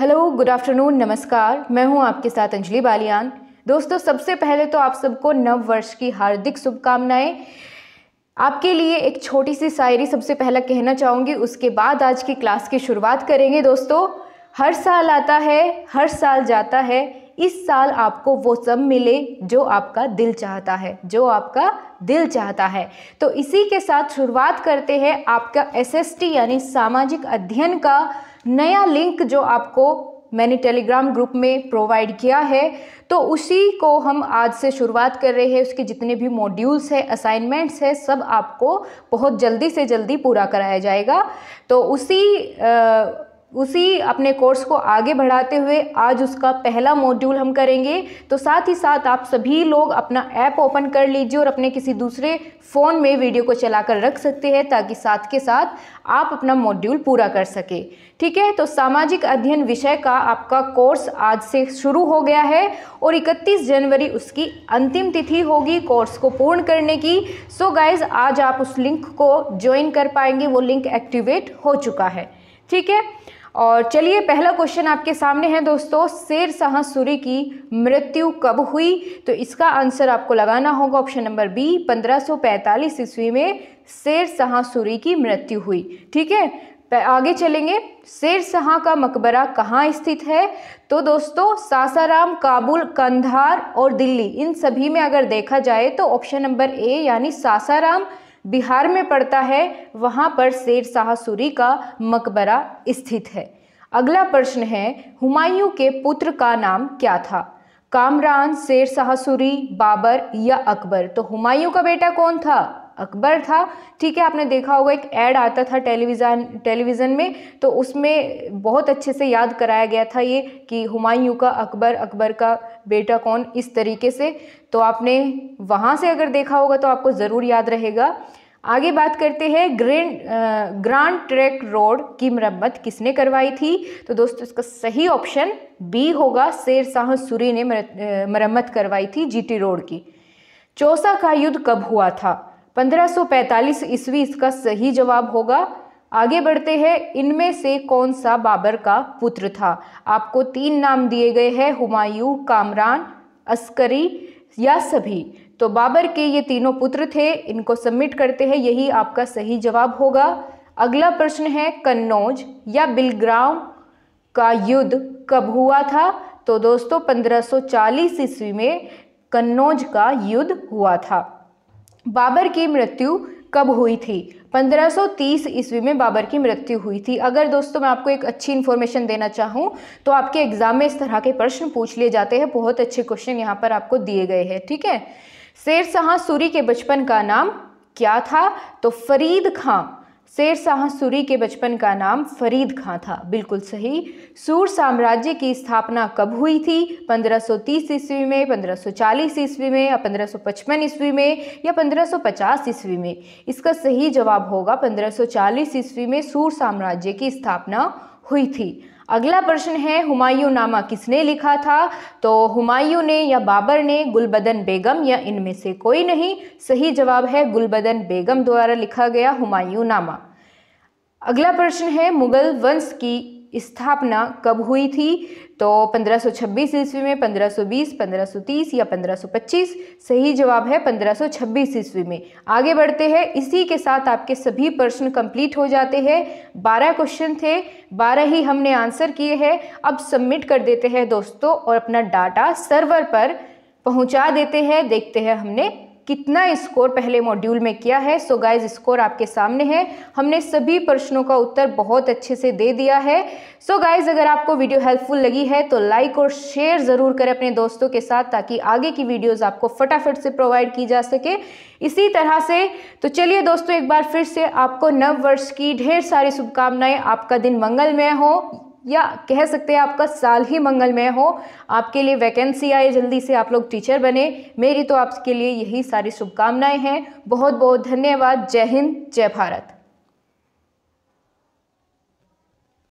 hello good afternoon नमस्कार मैं हूं आपके साथ अंजलि बालियान दोस्तों सबसे पहले तो आप सबको नव वर्ष की हार्दिक शुभकामनाएं आपके लिए एक छोटी सी शायरी सबसे पहला कहना चाहूँगी उसके बाद आज की क्लास की शुरुआत करेंगे दोस्तों हर साल आता है हर साल जाता है इस साल आपको वो सब मिले जो आपका दिल चाहता है जो आपका दिल चाहता है तो इसी के साथ शुरुआत करते हैं आपका एसएसटी यानी सामाजिक अध्ययन का नया लिंक जो आपको मैंने टेलीग्राम ग्रुप में प्रोवाइड किया है तो उसी को हम आज से शुरुआत कर रहे हैं उसके जितने भी मॉड्यूल्स हैं असाइनमेंट्स हैं सब आपको बहुत जल्दी से जल्दी पूरा कराया जाएगा तो उसी आ, उसी अपने कोर्स को आगे बढ़ाते हुए आज उसका पहला मॉड्यूल हम करेंगे तो साथ ही साथ आप सभी लोग अपना ऐप ओपन कर लीजिए और अपने किसी दूसरे फ़ोन में वीडियो को चलाकर रख सकते हैं ताकि साथ के साथ आप अपना मॉड्यूल पूरा कर सके ठीक है तो सामाजिक अध्ययन विषय का आपका कोर्स आज से शुरू हो गया है और इकतीस जनवरी उसकी अंतिम तिथि होगी कोर्स को पूर्ण करने की सो गाइज आज आप उस लिंक को ज्वाइन कर पाएंगे वो लिंक एक्टिवेट हो चुका है ठीक है और चलिए पहला क्वेश्चन आपके सामने है दोस्तों शेर शाह सूरी की मृत्यु कब हुई तो इसका आंसर आपको लगाना होगा ऑप्शन नंबर बी 1545 ईस्वी में शेर शाह सूरी की मृत्यु हुई ठीक है आगे चलेंगे शेर शाह का मकबरा कहाँ स्थित है तो दोस्तों सासाराम काबुल कंधार और दिल्ली इन सभी में अगर देखा जाए तो ऑप्शन नंबर ए यानी सासाराम बिहार में पड़ता है वहाँ पर शेर शाह सूरी का मकबरा स्थित है अगला प्रश्न है हुमायूं के पुत्र का नाम क्या था कामरान शेर शाह सूरी बाबर या अकबर तो हुमायूं का बेटा कौन था अकबर था ठीक है आपने देखा होगा एक ऐड आता था टेलीविज़न टेलीविज़न में तो उसमें बहुत अच्छे से याद कराया गया था ये कि हुमायूं का अकबर अकबर का बेटा कौन इस तरीके से तो आपने वहाँ से अगर देखा होगा तो आपको ज़रूर याद रहेगा आगे बात करते हैं ग्रैंड ग्रांड ट्रैक रोड की मरम्मत किसने करवाई थी तो दोस्तों इसका सही ऑप्शन बी होगा शेर शाह सूरी ने मरम्मत करवाई थी जीटी रोड की चौसा का युद्ध कब हुआ था 1545 ईस्वी इसका सही जवाब होगा आगे बढ़ते हैं इनमें से कौन सा बाबर का पुत्र था आपको तीन नाम दिए गए हैं हुमायूं कामरान अस्करी या सभी तो बाबर के ये तीनों पुत्र थे इनको सबमिट करते हैं यही आपका सही जवाब होगा अगला प्रश्न है कन्नौज या बिलग्राम का युद्ध कब हुआ था तो दोस्तों 1540 ईस्वी में कन्नौज का युद्ध हुआ था बाबर की मृत्यु कब हुई थी 1530 ईस्वी में बाबर की मृत्यु हुई थी अगर दोस्तों मैं आपको एक अच्छी इन्फॉर्मेशन देना चाहूँ तो आपके एग्ज़ाम में इस तरह के प्रश्न पूछ लिए जाते हैं बहुत अच्छे क्वेश्चन यहाँ पर आपको दिए गए हैं ठीक है शेर शाह सूरी के बचपन का नाम क्या था तो फरीद खां शेर शाह सूरी के बचपन का नाम फरीद खां था बिल्कुल सही सूर साम्राज्य की स्थापना कब हुई थी 1530 ईस्वी में 1540 ईस्वी में या 1555 ईस्वी में या 1550 ईस्वी में इसका सही जवाब होगा 1540 ईस्वी में सूर साम्राज्य की स्थापना हुई थी अगला प्रश्न है हुमायूं नामा किसने लिखा था तो हुमायूं ने या बाबर ने गुलबदन बेगम या इनमें से कोई नहीं सही जवाब है गुलबदन बेगम द्वारा लिखा गया हुमायूं नामा अगला प्रश्न है मुगल वंश की स्थापना कब हुई थी तो 1526 ईस्वी में 1520, 1530 या 1525 सही जवाब है 1526 ईस्वी में आगे बढ़ते हैं इसी के साथ आपके सभी प्रश्न कंप्लीट हो जाते हैं 12 क्वेश्चन थे 12 ही हमने आंसर किए हैं अब सबमिट कर देते हैं दोस्तों और अपना डाटा सर्वर पर पहुंचा देते हैं देखते हैं हमने कितना स्कोर पहले मॉड्यूल में किया है सो गाइज स्कोर आपके सामने है हमने सभी प्रश्नों का उत्तर बहुत अच्छे से दे दिया है सो so गाइज अगर आपको वीडियो हेल्पफुल लगी है तो लाइक और शेयर ज़रूर करें अपने दोस्तों के साथ ताकि आगे की वीडियोज़ आपको फटाफट से प्रोवाइड की जा सके इसी तरह से तो चलिए दोस्तों एक बार फिर से आपको नव वर्ष की ढेर सारी शुभकामनाएं आपका दिन मंगलमय हो या कह सकते हैं आपका साल ही मंगलमय हो आपके लिए वैकेंसी आए जल्दी से आप लोग टीचर बने मेरी तो आपके लिए यही सारी शुभकामनाएं हैं बहुत बहुत धन्यवाद जय हिंद जय भारत